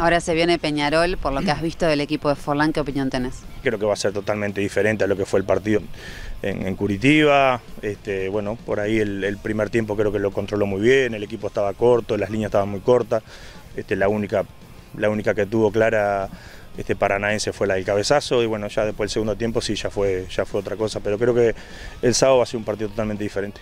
Ahora se viene Peñarol, por lo que has visto del equipo de Forlán, ¿qué opinión tenés? Creo que va a ser totalmente diferente a lo que fue el partido en, Curitiba. Este, bueno, por ahí el, primer tiempo creo que lo controló muy bien, el equipo estaba corto, las líneas estaban muy cortas. Este, la, única, la única que tuvo clara este paranaense fue la del cabezazo y bueno, ya después el segundo tiempo sí, ya fue, ya fue otra cosa, pero creo que el sábado va a ser un partido totalmente diferente.